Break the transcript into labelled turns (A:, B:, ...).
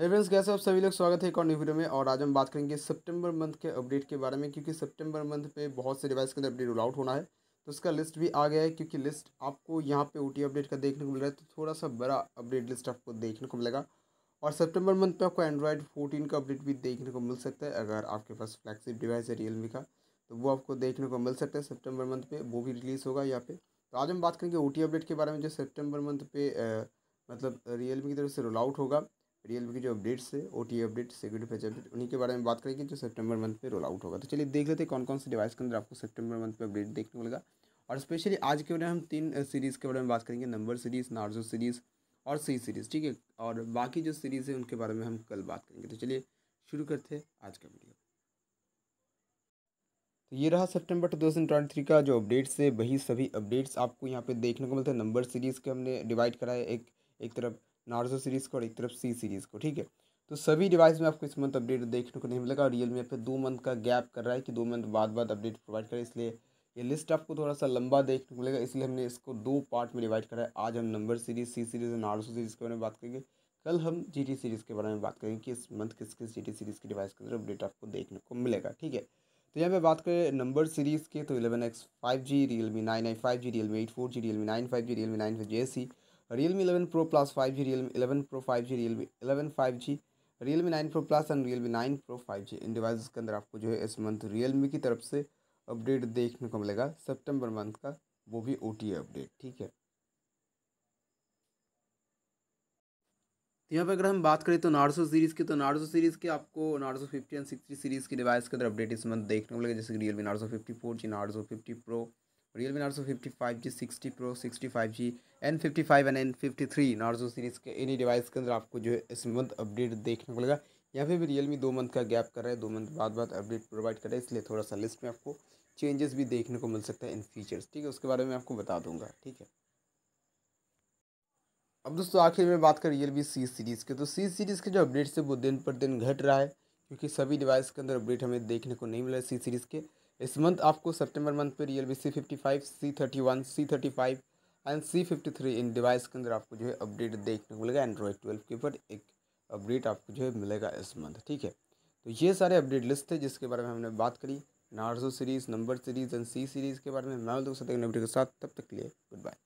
A: हे friends कैसे आप सभी लोग स्वागत है एक और न्यू वीडियो में और आज हम बात करेंगे सितंबर मंथ के अपडेट के बारे में क्योंकि सितंबर मंथ पे बहुत से डिवाइस के अंदर अपडेट रोल आउट होना है तो उसका लिस्ट भी आ गया है क्योंकि लिस्ट आपको यहाँ पे ओ अपडेट का देखने को मिल रहा है तो थोड़ा सा बड़ा अपडेट लिस्ट आपको देखने को मिलेगा और सेप्टेम्बर मंथ पर आपको एंड्रॉयड फोर्टीन का अपडेट भी देखने को मिल सकता है अगर आपके पास फ्लैगशिप डिवाइस है रियलमी का तो वो आपको देखने को मिल सकता है सेप्टेम्बर मंथ पर वो भी रिलीज़ होगा यहाँ पर तो आज हम बात करेंगे ओ अपडेट के बारे में जो सेप्टेम्बर मंथ पे मतलब रियलमी की तरफ से रोल आउट होगा रियल की जो अपडेट्स है O T update security feature update उन्हीं के बारे में बात करेंगे जो सेप्टेम्बर मंथ में रोल आउट होगा तो चलिए देख लेते हैं कौन कौन से डिवाइस के अंदर आपको सेप्टेम्बर मंथ में अपडेट देखने को मिलेगा और स्पेशली आज के वीडियो में हम तीन सीरीज़ के बारे में बात करेंगे नंबर सीरीज़ नार्जो सीरीज़ और सी सीरीज़ ठीक है और बाकी जो सीरीज़ है उनके बारे में हम कल बात करेंगे तो चलिए शुरू करते हैं आज का वीडियो तो ये रहा सितंबर थ्री का जो अपडेट्स है वही सभी अपडेट्स आपको यहाँ पे देखने को मिलते हैं नंबर सीरीज़ के हमने डिवाइड कराए एक एक तरफ नार्जो सीरीज़ को और एक तरफ सी सीरीज़ को ठीक है तो सभी डिवाइस में आपको इस मंथ अपडेट देखने को नहीं मिलेगा और रियल मी पे दो मंथ का गैप कर रहा है कि दो मंथ बाद बाद अपडेट प्रोवाइड करें इसलिए ये लिस्ट आपको थोड़ा सा लंबा देखने को मिलेगा इसलिए हमने इसको दो पार्ट में डिवाइड करा है आज हम नंबर सीरीज सी सीरीज और नार्सो सीरीज़ के बारे में बात करेंगे कल हम जी टी सीरीज़ के बारे में बात करेंगे कि इस मंथ किस किस जी टी सीरीज़ के डिवाइस के अंदर अपडेट आपको देखने को मिलेगा ठीक है तो यहाँ पे बात करें नंबर सीरीज़ के तो eleven X five G Realme nine I five G Realme eight four G Realme nine five G Realme nine five G C Realme eleven pro plus five G Realme eleven pro five G Realme eleven five G Realme nine pro plus and Realme nine pro five G इन device के अंदर आपको जो है इस month real me की तरफ से अपडेट देखने को मिलेगा सेप्टेम्बर मंथ का वो भी ओ अपडेट ठीक है तो यहाँ पर अगर हम बात करें तो नार्सो सीरीज़ की तो नार्सो सीरीज़ के आपको Narzo fifty and sixty series की डिवाइस के अंदर अपडेट इस मंथ देखने को मिलेगा जैसे कि Realme Narzo fifty four G Narzo fifty pro Realme Narzo fifty five G sixty pro sixty five G N fifty five and N fifty three Narzo series के any device के अंदर आपको जो है इस month update देखने को मिलेगा यहाँ पे भी रियल मी दो मंथ का गैप कर रहा है दो मंथ बाद बाद अपडेट प्रोवाइड कर रहा है इसलिए थोड़ा सा लिस्ट में आपको चेंजेस भी देखने को मिल सकता है इन फीचर्स ठीक है उसके बारे में आपको बता दूंगा ठीक है अब दोस्तों आखिर में बात कर रियल मी सी सीरीज़ के तो सी सीरीज़ के जो अपडेट्स है वो दिन पर दिन घट रहा है क्योंकि सभी डिवाइस के अंदर अपडेट हमें देखने को नहीं मिला सी सीरीज़ के इस मंथ आपको सितंबर मंथ पे Realme C fifty five C thirty one C thirty five and C fifty three इन डिवाइस के अंदर आपको जो है अपडेट देखने को मिलेगा एंड्रॉयड ट्वेल्व के ऊपर एक अपडेट आपको जो है मिलेगा इस मंथ ठीक है तो ये सारे अपडेट लिस्ट थे जिसके बारे में हमने बात करी Narzo series number series and C series के बारे में मैं दोस्तों के साथ तब तक लिए गुड बाय